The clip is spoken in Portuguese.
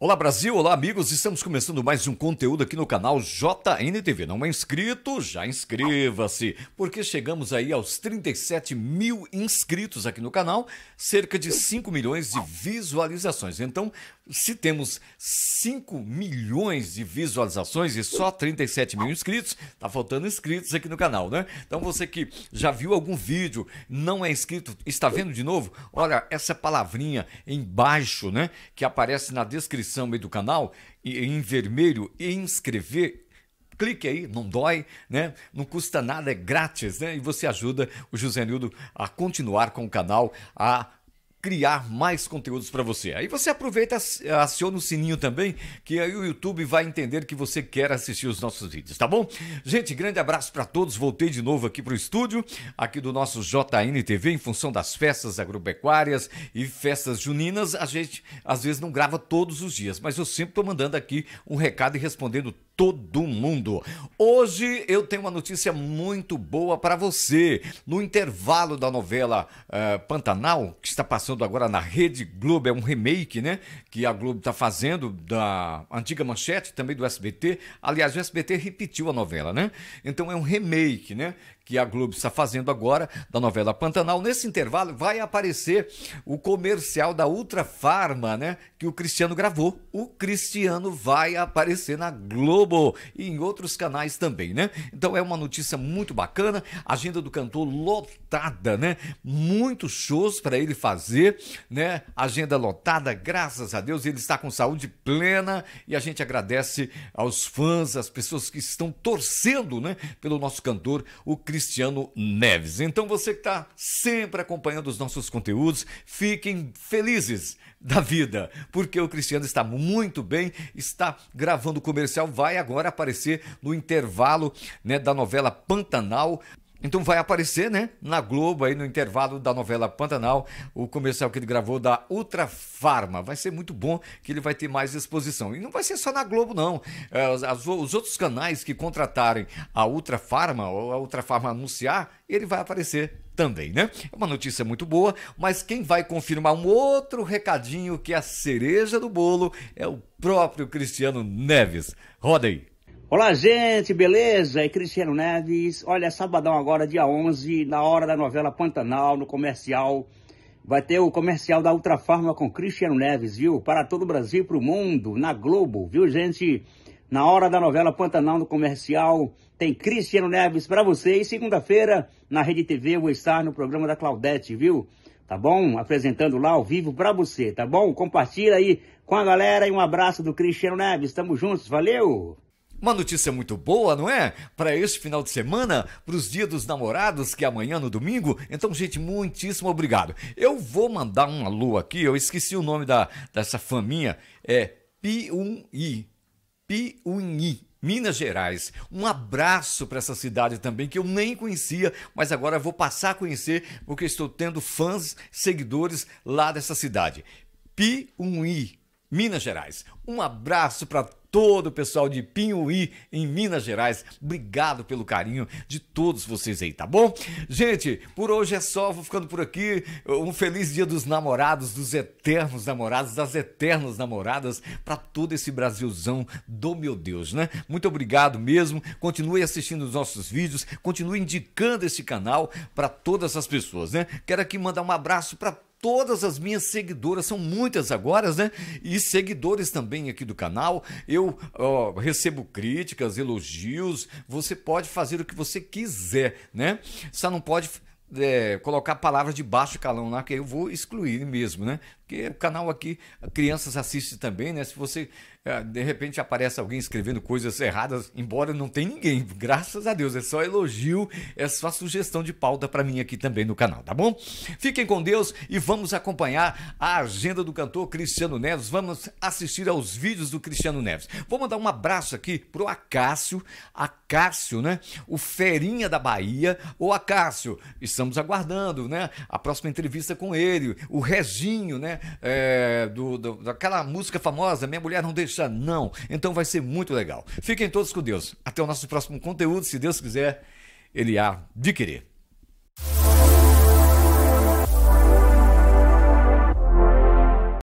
Olá Brasil, olá amigos, estamos começando mais um conteúdo aqui no canal JNTV. Não é inscrito? Já inscreva-se, porque chegamos aí aos 37 mil inscritos aqui no canal, cerca de 5 milhões de visualizações. Então, se temos 5 milhões de visualizações e só 37 mil inscritos, tá faltando inscritos aqui no canal, né? Então você que já viu algum vídeo, não é inscrito, está vendo de novo? Olha essa palavrinha embaixo, né? Que aparece na descrição descrição e do canal, em vermelho, inscrever. Clique aí, não dói, né? Não custa nada, é grátis, né? E você ajuda o José Nildo a continuar com o canal, a criar mais conteúdos para você. Aí você aproveita, aciona o sininho também, que aí o YouTube vai entender que você quer assistir os nossos vídeos, tá bom? Gente, grande abraço para todos. Voltei de novo aqui para o estúdio, aqui do nosso JNTV, em função das festas agropecuárias e festas juninas. A gente às vezes não grava todos os dias, mas eu sempre estou mandando aqui um recado e respondendo todo mundo. Hoje eu tenho uma notícia muito boa para você. No intervalo da novela uh, Pantanal, que está passando agora na Rede Globo, é um remake, né? Que a Globo está fazendo da antiga manchete, também do SBT. Aliás, o SBT repetiu a novela, né? Então é um remake, né? que a Globo está fazendo agora, da novela Pantanal. Nesse intervalo vai aparecer o comercial da Ultra Farma, né? Que o Cristiano gravou. O Cristiano vai aparecer na Globo e em outros canais também, né? Então é uma notícia muito bacana. Agenda do cantor lotada, né? Muitos shows para ele fazer, né? Agenda lotada, graças a Deus. Ele está com saúde plena e a gente agradece aos fãs, às pessoas que estão torcendo, né? Pelo nosso cantor, o Cristiano. Cristiano Neves. Então você que está sempre acompanhando os nossos conteúdos, fiquem felizes da vida, porque o Cristiano está muito bem, está gravando o comercial, vai agora aparecer no intervalo né, da novela Pantanal. Então vai aparecer, né, na Globo aí no intervalo da novela Pantanal, o comercial que ele gravou da Ultra Farma. Vai ser muito bom que ele vai ter mais exposição. E não vai ser só na Globo não. É, os outros canais que contratarem a Ultra Farma ou a Ultra Farma anunciar, ele vai aparecer também, né? É uma notícia muito boa, mas quem vai confirmar um outro recadinho que é a cereja do bolo é o próprio Cristiano Neves. Roda aí. Olá, gente, beleza? É Cristiano Neves. Olha, sabadão agora, dia 11, na hora da novela Pantanal, no comercial. Vai ter o comercial da Ultrafarma com Cristiano Neves, viu? Para todo o Brasil para o mundo, na Globo, viu, gente? Na hora da novela Pantanal, no comercial, tem Cristiano Neves para E Segunda-feira, na Rede TV, vou estar no programa da Claudete, viu? Tá bom? Apresentando lá ao vivo para você, tá bom? Compartilha aí com a galera e um abraço do Cristiano Neves. Tamo juntos, valeu! Uma notícia muito boa, não é? Para este final de semana, para os dias dos namorados, que é amanhã no domingo. Então, gente, muitíssimo obrigado. Eu vou mandar um alô aqui, eu esqueci o nome da, dessa faminha, é Piunhi. Piunhi. Minas Gerais. Um abraço para essa cidade também que eu nem conhecia, mas agora vou passar a conhecer porque estou tendo fãs, seguidores lá dessa cidade. Piunhi, Minas Gerais. Um abraço para todo o pessoal de Pinhuí, em Minas Gerais. Obrigado pelo carinho de todos vocês aí, tá bom? Gente, por hoje é só, vou ficando por aqui. Um feliz dia dos namorados, dos eternos namorados, das eternas namoradas, para todo esse Brasilzão do meu Deus, né? Muito obrigado mesmo. Continue assistindo os nossos vídeos, continue indicando esse canal para todas as pessoas, né? Quero aqui mandar um abraço para todas as minhas seguidoras, são muitas agora, né? E seguidores também aqui do canal. Eu ó, recebo críticas, elogios. Você pode fazer o que você quiser, né? Só não pode é, colocar palavras de baixo calão lá, que eu vou excluir mesmo, né? Porque o canal aqui, crianças assistem também, né? Se você, é, de repente, aparece alguém escrevendo coisas erradas, embora não tenha ninguém, graças a Deus, é só elogio, é só sugestão de pauta para mim aqui também no canal, tá bom? Fiquem com Deus e vamos acompanhar a agenda do cantor Cristiano Neves, vamos assistir aos vídeos do Cristiano Neves. Vou mandar um abraço aqui pro Acácio, Acácio, né? O Ferinha da Bahia, o Acácio, são estamos aguardando né, a próxima entrevista com ele, o Reginho, né, é, do, do, daquela música famosa, Minha Mulher Não Deixa Não. Então vai ser muito legal. Fiquem todos com Deus. Até o nosso próximo conteúdo, se Deus quiser, ele há de querer.